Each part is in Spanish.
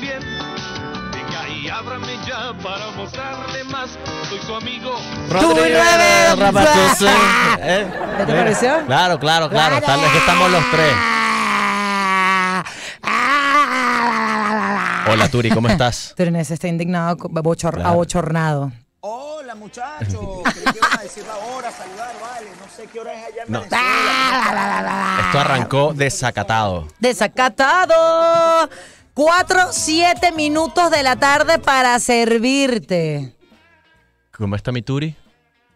Bien, Venga y ábrame ya para mostrarle más. Soy su amigo. Rodríguez ¿Eh? ¿Qué te pareció? Claro, claro, claro. Tal vez estamos los tres. Hola Turi, ¿cómo estás? Turines, está indignado, bochor, Claro. abochornado. Hola muchachos, creí que iban a decir la hora, saludar, vale, no sé qué hora es allá en Esto arrancó desacatado. Desacatado. Cuatro, siete minutos de la tarde para servirte. ¿Cómo está mi Turi?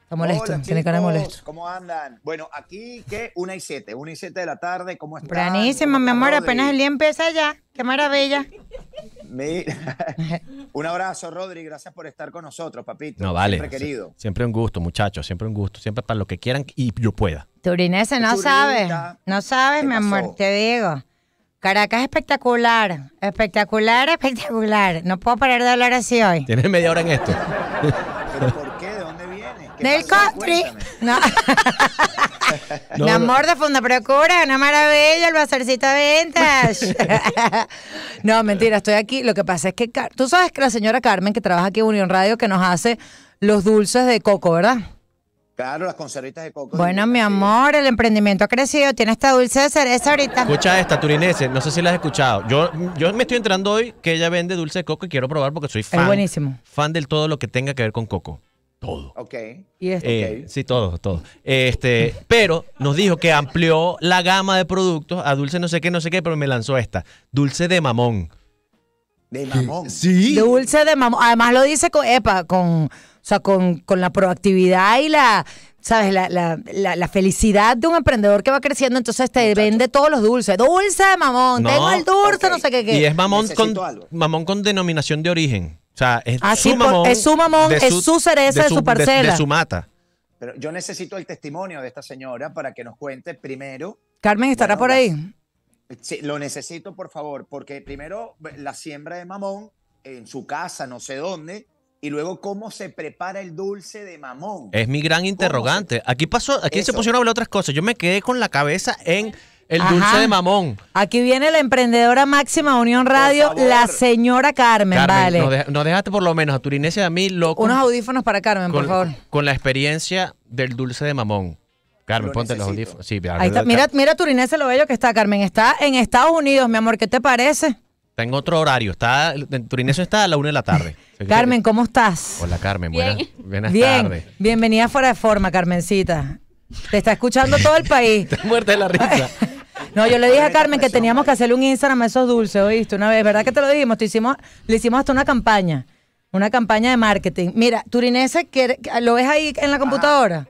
Está molesto, tiene cara molesto. ¿Cómo andan? Bueno, aquí que Una y siete. Una y siete de la tarde, ¿cómo están? planísimo mi amor, apenas el día empieza ya. Qué maravilla. un abrazo, Rodri, gracias por estar con nosotros, papito. No, vale. Siempre querido. Siempre un gusto, muchachos, siempre un gusto, siempre para lo que quieran y yo pueda. Turinese, no sabes, no sabes, mi amor, te digo. Caracas espectacular, espectacular, espectacular. No puedo parar de hablar así hoy. Tienes media hora en esto. ¿Pero por qué? ¿De dónde viene? Del country. No. Mi amor de Funda Procura, una maravilla, el bazarcito de ventas. no, mentira, estoy aquí. Lo que pasa es que tú sabes que la señora Carmen, que trabaja aquí en Unión Radio, que nos hace los dulces de coco, ¿verdad? Claro, las conservitas de coco. Bueno, mi amor, el emprendimiento ha crecido. Tiene esta dulce de cereza ahorita. Escucha esta, turinese. No sé si la has escuchado. Yo, yo me estoy entrando hoy que ella vende dulce de coco y quiero probar porque soy fan. Es buenísimo. Fan del todo lo que tenga que ver con coco. Todo. Ok. ¿Y esto? Eh, sí, todo, todo. Este, pero nos dijo que amplió la gama de productos a dulce no sé qué, no sé qué, pero me lanzó esta. Dulce de mamón. De mamón. Sí. Dulce de mamón. Además lo dice con, epa, con, sea, con, la proactividad y la, ¿sabes? La, la, la, felicidad de un emprendedor que va creciendo, entonces te vende todos los dulces. Dulce de mamón, tengo el dulce, no sé qué, Y es mamón con, mamón con denominación de origen. O sea, es, ah, su, mamón es su mamón. su cereza de su, parcela. De, su mata. Pero yo necesito el testimonio de esta señora para que nos cuente primero. Carmen estará por ahí lo necesito, por favor, porque primero la siembra de mamón en su casa, no sé dónde, y luego cómo se prepara el dulce de mamón. Es mi gran interrogante. Aquí pasó, aquí se pusieron a hablar otras cosas. Yo me quedé con la cabeza en el dulce de mamón. Aquí viene la emprendedora máxima Unión Radio, la señora Carmen, vale. No dejaste por lo menos a Turinesia y a mí loco. Unos audífonos para Carmen, por favor. Con la experiencia del dulce de mamón. Carmen, ponte los audífonos. Sí, Mira, mira Turinese lo bello que está, Carmen. Está en Estados Unidos, mi amor. ¿Qué te parece? Está en otro horario. Está, turinese está a la una de la tarde. Carmen, ¿cómo estás? Hola, Carmen. Buenas, tardes. Bienvenida fuera de forma, Carmencita. Te está escuchando todo el país. Está muerta de la risa. No, yo le dije a Carmen que teníamos que hacerle un Instagram a esos dulces, ¿oíste? Una vez, ¿verdad que te lo dijimos? hicimos, le hicimos hasta una campaña, una campaña de marketing. Mira, Turinese, ¿lo ves ahí en la ah, computadora?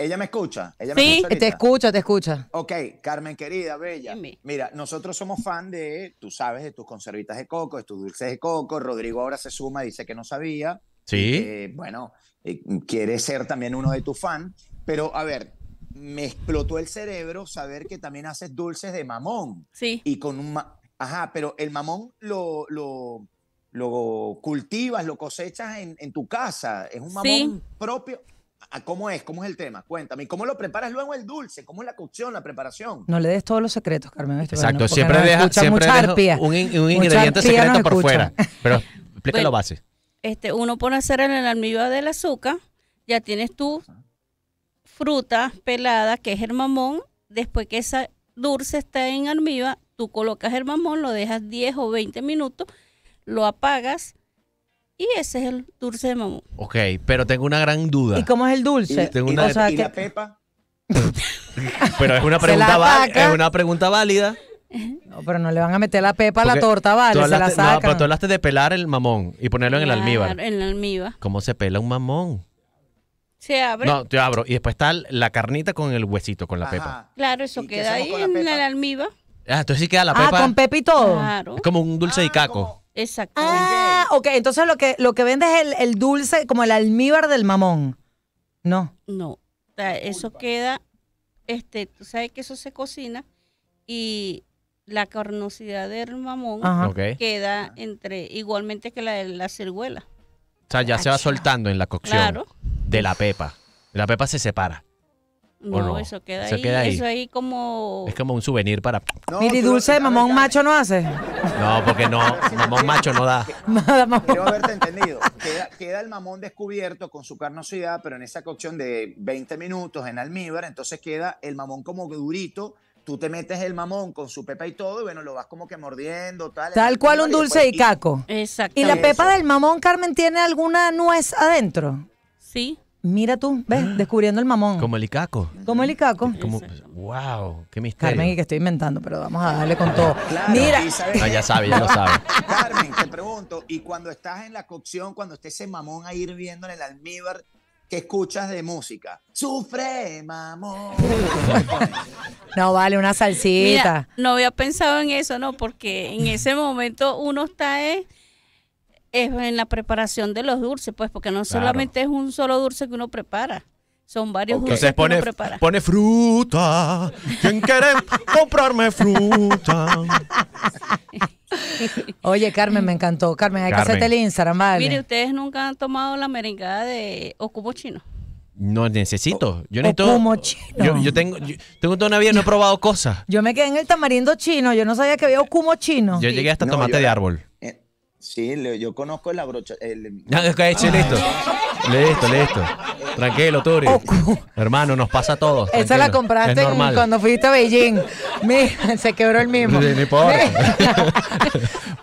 ¿Ella me escucha? ¿Ella me sí, te escucha, te escucha. Ok, Carmen querida, bella. Mira, nosotros somos fan de, tú sabes, de tus conservitas de coco, de tus dulces de coco. Rodrigo ahora se suma, dice que no sabía. Sí. bueno, eh, quiere ser también uno de tus fans. Pero a ver, me explotó el cerebro saber que también haces dulces de mamón. Sí. Y con un... Ajá, pero el mamón lo, lo, lo cultivas, lo cosechas en, tu casa. Es un mamón propio. ¿Cómo es? ¿Cómo es el tema? Cuéntame. ¿Cómo lo preparas luego el dulce? ¿Cómo es la cocción, la preparación? No le des todos los secretos, Carmen. Exacto, siempre deja, un, ingrediente secreto por fuera. Pero explica lo base. Este, uno pone a hacer en el almíbar del azúcar, ya tienes tu fruta pelada, que es el mamón. Después que esa dulce está en almíbar, tú colocas el mamón, lo dejas 10 o 20 minutos, lo apagas y ese es el dulce de mamón. Ok, pero tengo una gran duda. ¿Y cómo es el dulce? la pepa? pero es una pregunta, es una pregunta válida. No, pero no le van a meter la pepa a la torta, vale, se la sacan. No, pero tú hablaste de pelar el mamón y ponerlo en el almíbar. En el almíbar. ¿Cómo se pela un mamón? Se abre. No, te abro. Y después está la carnita con el huesito, con la pepa. Claro, eso queda ahí en el almíbar. Ah, entonces sí queda la ah, pepa. Ah, con pepa todo. Claro. Es como un dulce de ah, caco. Exacto. Ah, ok, entonces lo que, lo que vende es el, dulce, como el almíbar del mamón. No. No. O sea, eso queda, este, tú sabes que eso se cocina y la carnosidad del mamón queda entre igualmente que la de la ciruela. O sea, ya se va soltando en la cocción de la pepa. La pepa se separa. No, Eso, queda ahí, Eso ahí como. Es como un souvenir para. dulce de mamón macho no hace. No, porque no. mamón macho no da. Quiero haberte entendido. Queda, el mamón descubierto con su carnosidad, pero en esa cocción de 20 minutos en almíbar, entonces queda el mamón como durito. Tú te metes el mamón con su pepa y todo, y bueno, lo vas como que mordiendo, tal. Tal cual un dulce y, caco. Exacto. ¿Y la pepa del mamón, Carmen, tiene alguna nuez adentro? Sí. Mira tú, ves, ah. descubriendo el mamón. Como el Icaco. Como el Icaco. Como, wow, qué misterio. Carmen, y que estoy inventando, pero vamos a darle con todo. Mira. No, ya sabe, ya lo sabe. Carmen, te pregunto, y cuando estás en la cocción, cuando esté ese mamón ahí hirviendo en el almíbar, ¿qué escuchas de música? Sufre, mamón. no vale, una salsita. no había pensado en eso, no, porque en ese momento uno está... Eh, es en la preparación de los dulces, pues, porque no solamente es un solo dulce que uno prepara. Son varios dulces que uno prepara. pone fruta. ¿Quién quiere comprarme fruta? Oye, Carmen, me encantó. Carmen, hay que hacerte el Instagram, Mire, ¿ustedes nunca han tomado la merengada de Ocumo Chino? No necesito. Yo necesito. Yo, tengo, tengo toda una vida, no he probado cosas. Yo me quedé en el tamarindo chino. Yo no sabía que había ocumo chino. Yo llegué hasta tomate de árbol. Sí, yo conozco la brocha. El... que es que, listo. Listo, listo. Tranquilo, Turi. Oh, hermano, nos pasa a todos. Esa la compraste cuando fuiste a Beijing. Mira, se quebró el mismo. ni por.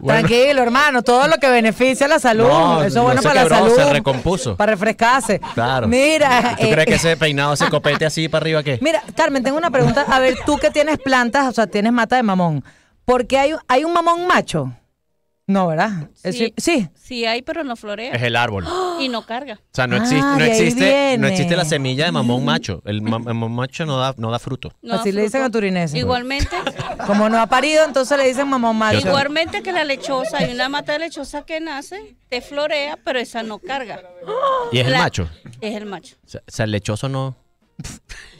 Tranquilo, hermano. Todo lo que beneficia a la salud. Eso es bueno para la salud. Se recompuso. Para refrescarse. Claro. Mira. ¿Tú eh, crees que ese peinado, ese copete así para arriba qué? Mira, Carmen, tengo una pregunta. A ver, tú que tienes plantas, o sea, tienes mata de mamón. ¿Por qué hay, hay un mamón macho? No, ¿verdad? Sí, sí. hay, pero no florea. Es el árbol. Y no carga. O sea, no ah, existe, no, existe no existe la semilla de mamón mm. macho. El, mamón macho no da, no da fruto. Así le dicen a Igualmente. Como no ha parido, entonces le dicen mamón macho. Igualmente que la lechosa. Hay una mata de lechosa que nace, te florea, pero esa no carga. ¿Y es el macho? Es el macho. O sea, el lechoso no...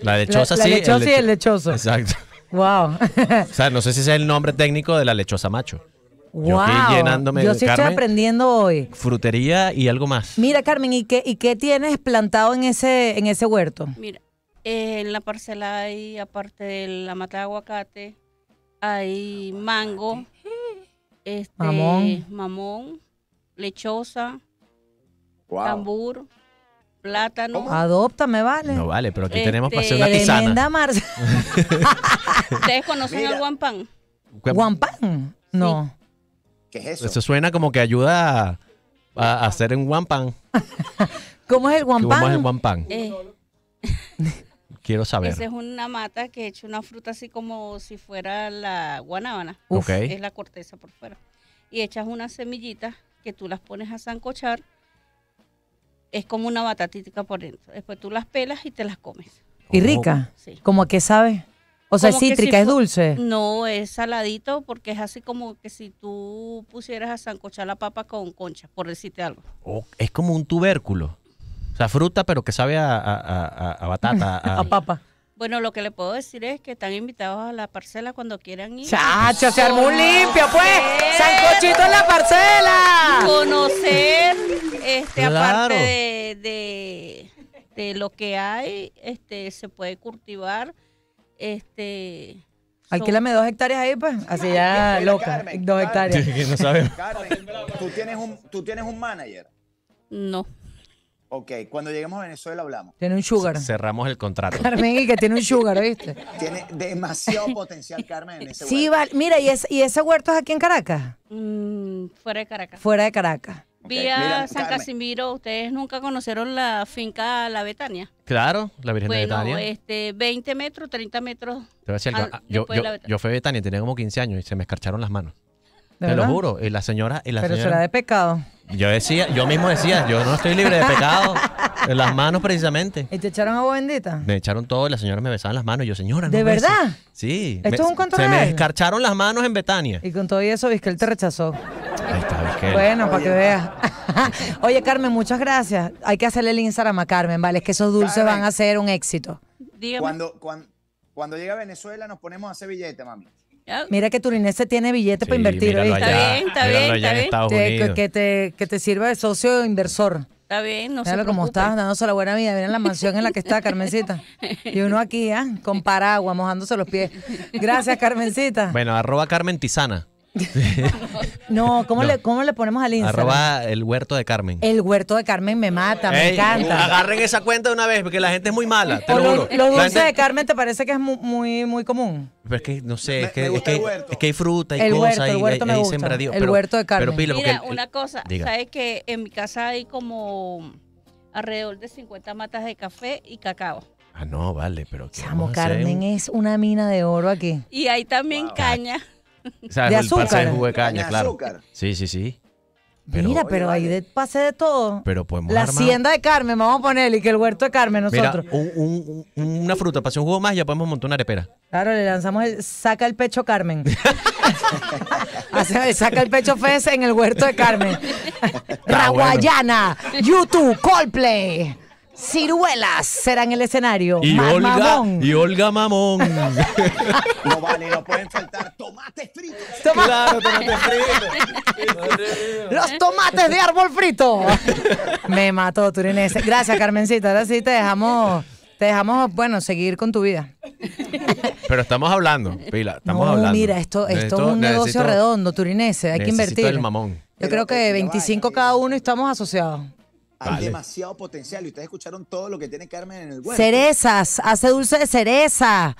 La lechosa sí. el el lechoso. Exacto. Wow. o sea, no sé si es el nombre técnico de la lechosa macho. Wow. Yo estoy llenándome sí estoy aprendiendo hoy. Frutería y algo más. Mira, Carmen, ¿y qué, y qué tienes plantado en ese, en ese huerto? Mira, eh, en la parcela hay, aparte de la mata de aguacate, hay mango, este, mamón. lechosa, tambor, plátano. Oh. Adóptame, vale. No vale, pero aquí tenemos para hacer una este, tisana. Marcia. ¿Ustedes conocen el guampán? ¿Guampán? No. ¿Qué eso? suena como que ayuda a, hacer un guampan. ¿Cómo es el guampan? ¿Cómo es el guampan? Eh. Quiero saber. Esa es una mata que echa una fruta así como si fuera la guanábana. Es la corteza por fuera. Y echas unas semillitas que tú las pones a zancochar. Es como una batatita por dentro. Después tú las pelas y te las comes. Oh. ¿Y rica? Sí. ¿Cómo que qué sabe? O sea, es cítrica, es dulce. No, es saladito porque es así como que si tú pusieras a zancochar la papa con concha, por decirte algo. Oh, es como un tubérculo. O sea, fruta, pero que sabe a, batata. a papa. Bueno, lo que le puedo decir es que están invitados a la parcela cuando quieran ir. ¡Chacho, se armó un limpio, pues! ¡Sancochito en la parcela! Conocer, este, aparte de, de, de, lo que hay, este, se puede cultivar este. Alquílame dos hectáreas ahí, pues. Así ya loca. dos hectáreas. no sabemos. ¿tú tienes, un, ¿tú tienes un manager? No. Ok, cuando lleguemos a Venezuela hablamos. Tiene un sugar. Cerramos el contrato. Carmen y que tiene un sugar, ¿viste? Tiene demasiado potencial Carmen en ese Sí, vale. Mira, ¿y, es, ¿y ese huerto es aquí en Caracas? Mm, fuera de Caracas. Fuera de Caracas. Vía San Casimiro, ustedes nunca conocieron la finca La Betania. Claro, la Virgen de Betania. Este, 20 metros, 30 metros. yo, fui a Betania, tenía como 15 años y se me escarcharon las manos. Te lo juro. Y la señora. Y la Pero señora, será de pecado. Yo decía, yo mismo decía, yo no estoy libre de pecado. en las manos precisamente. ¿Y te echaron agua bendita? Me echaron todo y las señoras me besaban las manos. Y yo, señora, ¿De verdad? Sí. ¿Esto es un cuento Se me escarcharon las manos en Betania. Y con todo eso, él te rechazó. Ahí está, Bueno, para que veas. Oye, Carmen, muchas gracias. Hay que hacerle el Instagram a Carmen, ¿vale? Es que esos dulces van a ser un éxito. Dígame. Cuando, cuando, cuando llega a Venezuela nos ponemos a hacer billete, mami. Ah. Mira que Turinese tiene billete para invertir. está bien, está bien, está bien. que, te, sirva de socio inversor. Está bien, no sé como estás, dándose la buena vida. mira la mansión en la que está, Carmencita. Y uno aquí, ¿ah? Con paraguas, mojándose los pies. Gracias, Carmencita. Bueno, arroba Carmen Tizana. no, ¿cómo, Le, ¿cómo le ponemos al Instagram? el huerto de Carmen. El huerto de Carmen me mata, me encanta. Uh, agarren esa cuenta de una vez, porque la gente es muy mala, lo, Los dulces de Carmen te parece que es muy, muy, común. es que, no sé, es que, hay fruta y cosas, el El huerto de Carmen. Mira, una cosa, ¿sabes que en mi casa hay como alrededor de 50 matas de café y cacao? Ah, no, vale, pero... ¿qué Carmen es una mina de oro aquí. Y hay también caña de azúcar. de jugo de caña, claro. Sí, sí, sí. mira, pero ahí pase de todo. Pero podemos La hacienda de Carmen, vamos a ponerle, que el huerto de Carmen, nosotros. una fruta, pase un jugo más, ya podemos montar una arepera. Claro, le lanzamos el saca el pecho Carmen. saca el pecho Fez en el huerto de Carmen. Ah, Raguayana, YouTube, Coldplay ciruelas será en el escenario. Y, Olga, mamón. y Olga no vale, no pueden faltar tomates fritos. claro, tomates fritos. Los tomates de árbol frito. Me mató, Turinese. Gracias, Carmencita. Ahora sí te dejamos, te dejamos, bueno, seguir con tu vida. Pero estamos hablando, Pila, estamos hablando. Mira, esto, es un negocio redondo, turinese, hay que invertir. Yo creo que 25 cada uno y estamos asociados. Hay demasiado potencial y ustedes escucharon todo lo que tiene Carmen en el huerto. Cerezas, hace dulce de cereza.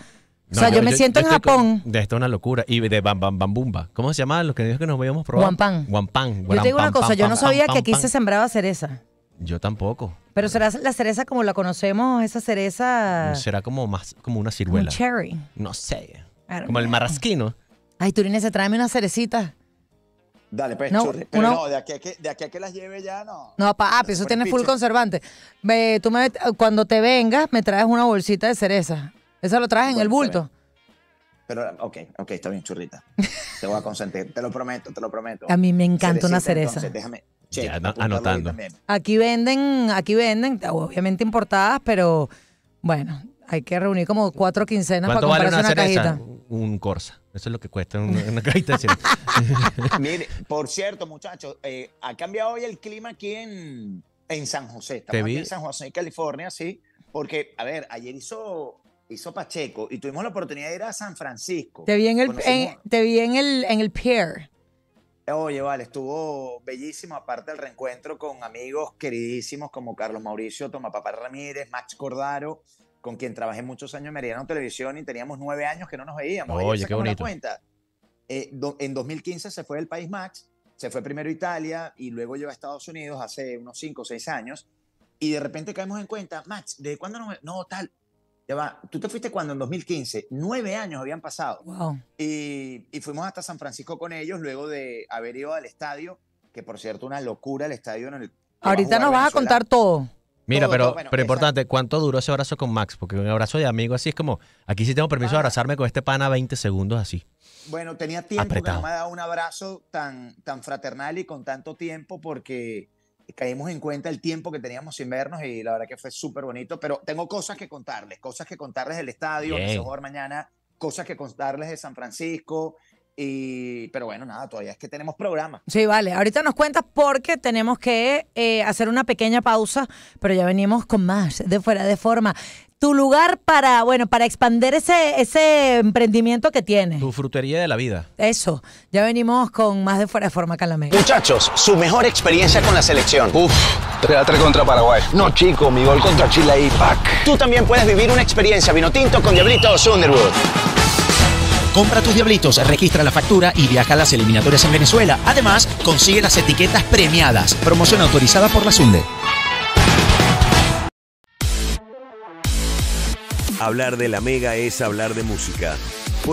o sea, yo, me siento en Japón. de esto es una locura. Y de bam, bam, bumba. ¿Cómo se llama? los que dijo que nos habíamos probado? Guampán. Guampán. Yo te digo una cosa, yo no sabía que aquí se sembraba cereza. Yo tampoco. Pero será la cereza como la conocemos, esa cereza. Será como más, como una ciruela. Un cherry. No sé. Como el marrasquino. Ay, Turines, tráeme una cerecita. Dale, pues, Pero no, de aquí, a que, de aquí que las lleve ya, no. No, papi, ah, pues, eso tiene full conservante. tú cuando te vengas, me traes una bolsita de cereza. eso lo traes en el bulto. Pero, ok, ok, está bien, churrita. Te voy a consentir, te lo prometo, te lo prometo. A mí me encanta una cereza. déjame. anotando. Aquí venden, aquí venden, obviamente importadas, pero bueno, hay que reunir como cuatro quincenas para comprarse una cajita un Corsa. Eso es lo que cuesta una, una Mire, por cierto, muchachos, eh, ha cambiado hoy el clima aquí en, San José. Estamos aquí en San José, California, sí. Porque, a ver, ayer hizo hizo Pacheco y tuvimos la oportunidad de ir a San Francisco. Te vi en el, te vi el, en el pier. Oye, vale, estuvo bellísimo, aparte del reencuentro con amigos queridísimos como Carlos Mauricio, Tomapapá Ramírez, Max Cordaro, con quien trabajé muchos años en Meridiano Televisión y teníamos nueve años que no nos veíamos. Oye, qué bonito. Cuenta. Eh, en 2015 se fue del país Max, se fue primero a Italia y luego llegó a Estados Unidos hace unos cinco o seis años. Y de repente caemos en cuenta, Max, ¿de cuándo no? No, tal. Ya va, tú te fuiste cuando en 2015, nueve años habían pasado. Wow. Y, y fuimos hasta San Francisco con ellos luego de haber ido al estadio, que por cierto, una locura el estadio en el. Ahorita nos vas a contar todo. Mira, pero, pero importante, ¿cuánto duró ese abrazo con Max? Porque un abrazo de amigo así es como, aquí sí tengo permiso de ah. abrazarme con este pana 20 segundos así. Bueno, tenía tiempo que no me dado un abrazo tan, tan fraternal y con tanto tiempo porque caímos en cuenta el tiempo que teníamos sin vernos y la verdad que fue súper bonito, pero tengo cosas que contarles, cosas que contarles del estadio, mejor mañana, cosas que contarles de San Francisco, pero bueno, nada, todavía es que tenemos programa. Sí, vale. Ahorita nos cuentas porque tenemos que eh, hacer una pequeña pausa, pero ya venimos con más de fuera de forma. Tu lugar para, bueno, para expandir ese, ese emprendimiento que tiene Tu frutería de la vida. Eso. Ya venimos con más de fuera de forma, Calamé. Muchachos, su mejor experiencia con la selección. Uf, 3 a 3 contra Paraguay. No, chico, mi gol contra Chile y PAC Tú también puedes vivir una experiencia vino tinto con Diablito Underwood. Compra tus diablitos, registra la factura y viaja a las eliminatorias en Venezuela. Además, consigue las etiquetas premiadas. Promoción autorizada por la Sunde. Hablar de la Mega es hablar de música.